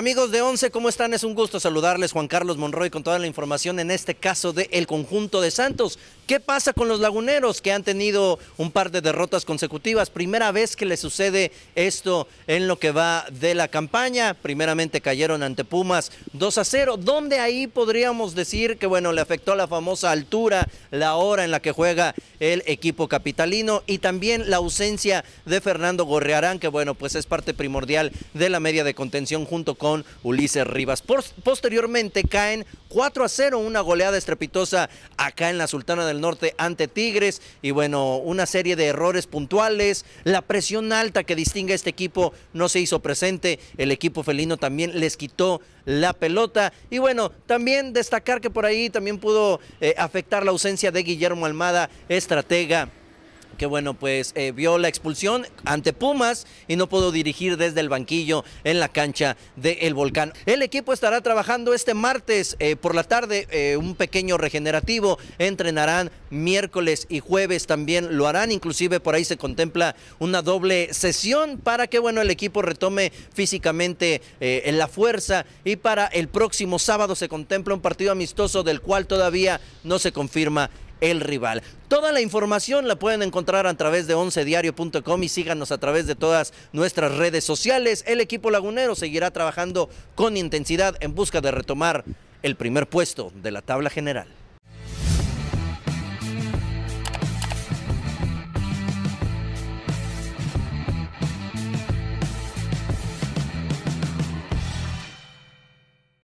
Amigos de Once, ¿cómo están? Es un gusto saludarles, Juan Carlos Monroy, con toda la información en este caso del El conjunto de Santos. ¿Qué pasa con los laguneros que han tenido un par de derrotas consecutivas? Primera vez que le sucede esto en lo que va de la campaña. Primeramente cayeron ante Pumas 2 a 0, donde ahí podríamos decir que, bueno, le afectó la famosa altura, la hora en la que juega el equipo capitalino y también la ausencia de Fernando Gorrearán, que, bueno, pues es parte primordial de la media de contención junto con con Ulises Rivas. posteriormente caen 4 a 0, una goleada estrepitosa acá en la Sultana del Norte ante Tigres y bueno, una serie de errores puntuales, la presión alta que distingue a este equipo no se hizo presente, el equipo felino también les quitó la pelota y bueno, también destacar que por ahí también pudo eh, afectar la ausencia de Guillermo Almada, estratega que bueno, pues eh, vio la expulsión ante Pumas y no pudo dirigir desde el banquillo en la cancha del Volcán. El equipo estará trabajando este martes eh, por la tarde, eh, un pequeño regenerativo, entrenarán miércoles y jueves también lo harán, inclusive por ahí se contempla una doble sesión para que bueno, el equipo retome físicamente en la fuerza y para el próximo sábado se contempla un partido amistoso del cual todavía no se confirma el rival. Toda la información la pueden encontrar a través de oncediario.com y síganos a través de todas nuestras redes sociales. El equipo lagunero seguirá trabajando con intensidad en busca de retomar el primer puesto de la tabla general.